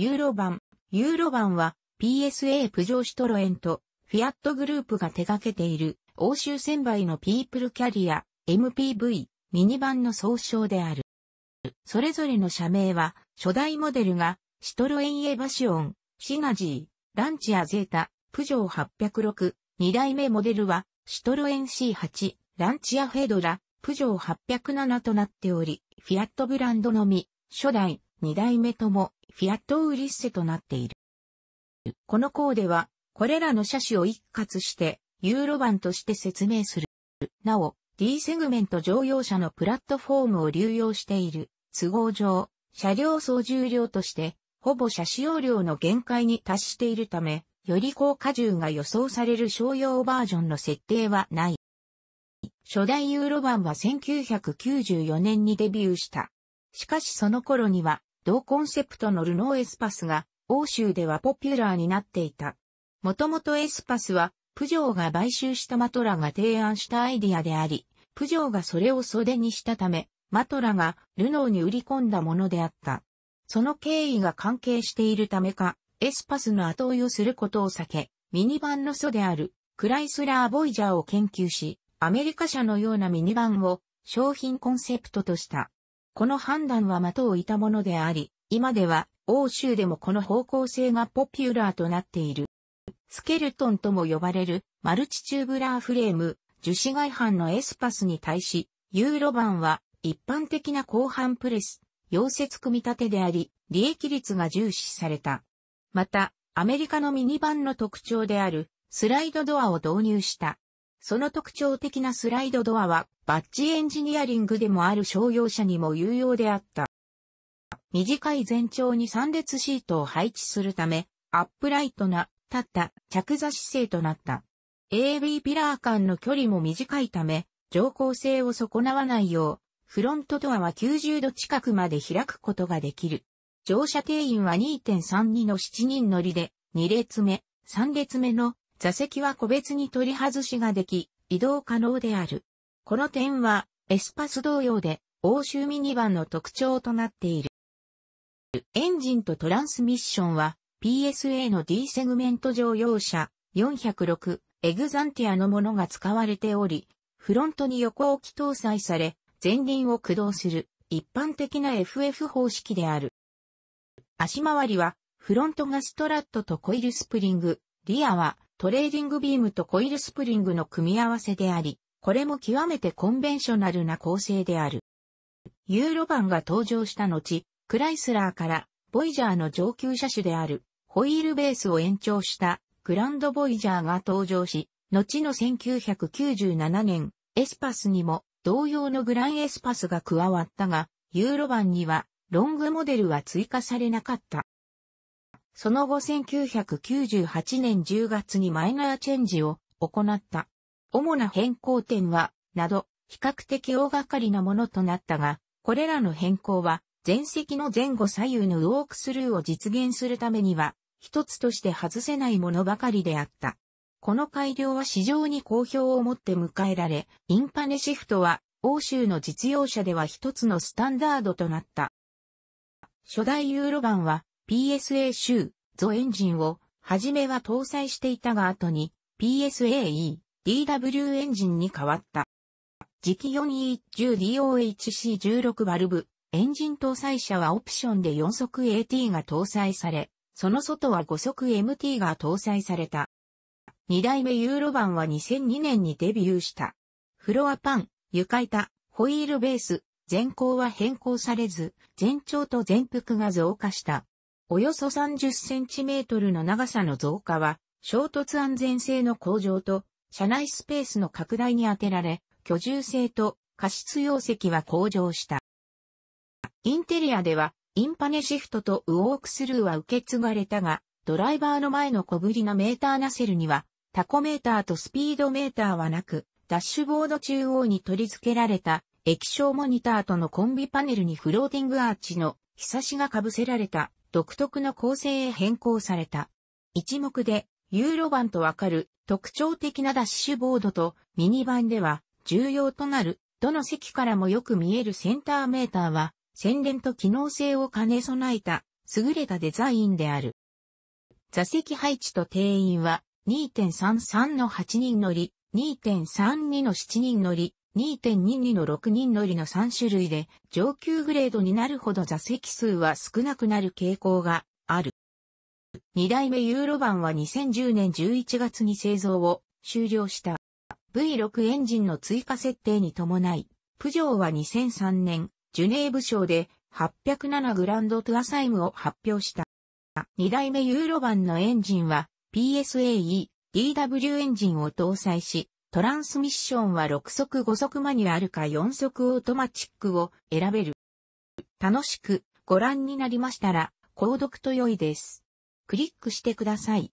ユーロ版。ユーロ版は PSA プジョーシトロエンとフィアットグループが手掛けている欧州専売のピープルキャリア MPV ミニ版の総称である。それぞれの社名は初代モデルがシトロエンエバシオン、シナジー、ランチアゼータ、プジョー806、二代目モデルはシトロエン C8、ランチアフェドラ、プジョー807となっており、フィアットブランドのみ、初代、二代目とも、フィアットウリッセとなっている。このコーデは、これらの車種を一括して、ユーロ版として説明する。なお、D セグメント乗用車のプラットフォームを流用している、都合上、車両総重量として、ほぼ車使用量の限界に達しているため、より高荷重が予想される商用バージョンの設定はない。初代ユーロ版は1994年にデビューした。しかしその頃には、同コンセプトのルノーエスパスが、欧州ではポピュラーになっていた。もともとエスパスは、プジョーが買収したマトラが提案したアイディアであり、プジョーがそれを袖にしたため、マトラがルノーに売り込んだものであった。その経緯が関係しているためか、エスパスの後追いをすることを避け、ミニバンの祖であるクライスラー・ボイジャーを研究し、アメリカ社のようなミニバンを商品コンセプトとした。この判断は的をいたものであり、今では欧州でもこの方向性がポピュラーとなっている。スケルトンとも呼ばれるマルチチューブラーフレーム、樹脂外反のエスパスに対し、ユーロ版は一般的な後半プレス、溶接組み立てであり、利益率が重視された。また、アメリカのミニ版の特徴であるスライドドアを導入した。その特徴的なスライドドアは、バッジエンジニアリングでもある商用車にも有用であった。短い全長に3列シートを配置するため、アップライトな、立った着座姿勢となった。AB ピラー間の距離も短いため、乗降性を損なわないよう、フロントドアは90度近くまで開くことができる。乗車定員は2.32の7人乗りで、2列目、3列目の座席は個別に取り外しができ、移動可能である。この点は、エスパス同様で、欧州ミニバンの特徴となっている。エンジンとトランスミッションは、PSA の D セグメント乗用車406エグザンティアのものが使われており、フロントに横置き搭載され、前輪を駆動する一般的な FF 方式である。足回りは、フロントがストラットとコイルスプリング、リアはトレーディングビームとコイルスプリングの組み合わせであり、これも極めてコンベンショナルな構成である。ユーロ版が登場した後、クライスラーから、ボイジャーの上級車種である、ホイールベースを延長した、グランドボイジャーが登場し、後の1997年、エスパスにも、同様のグランエスパスが加わったが、ユーロ版には、ロングモデルは追加されなかった。その後1998年10月にマイナーチェンジを行った。主な変更点は、など、比較的大掛かりなものとなったが、これらの変更は、前席の前後左右のウォークスルーを実現するためには、一つとして外せないものばかりであった。この改良は市場に好評をもって迎えられ、インパネシフトは欧州の実用車では一つのスタンダードとなった。初代ユーロ版は PSA 州、ゾエンジンを、はじめは搭載していたが後に、PSAE、DW エンジンに変わった。次期 4E10DOHC16 バルブ、エンジン搭載車はオプションで4速 AT が搭載され、その外は5速 MT が搭載された。2代目ユーロ版は2002年にデビューした。フロアパン、床板、ホイールベース、前高は変更されず、前長と前幅が増加した。およそ30センチメートルの長さの増加は、衝突安全性の向上と、車内スペースの拡大に充てられ、居住性と過失容積は向上した。インテリアでは、インパネシフトとウォークスルーは受け継がれたが、ドライバーの前の小ぶりなメーターナセルには、タコメーターとスピードメーターはなく、ダッシュボード中央に取り付けられた液晶モニターとのコンビパネルにフローティングアーチのひさしが被せられた独特の構成へ変更された。一目で、ユーロ版とわかる特徴的なダッシュボードとミニ版では重要となる、どの席からもよく見えるセンターメーターは、洗練と機能性を兼ね備えた優れたデザインである。座席配置と定員は2.33の8人乗り、2.32の7人乗り、2.22の6人乗りの3種類で上級グレードになるほど座席数は少なくなる傾向がある。2代目ユーロ版は2010年11月に製造を終了した V6 エンジンの追加設定に伴い、プジョーは2003年ジュネーブ賞で807グランドトゥアサイムを発表した。2代目ユーロ版のエンジンは PSAE DW エンジンを搭載し、トランスミッションは6速5速マニュアルか4速オートマチックを選べる。楽しくご覧になりましたら、購読と良いです。クリックしてください。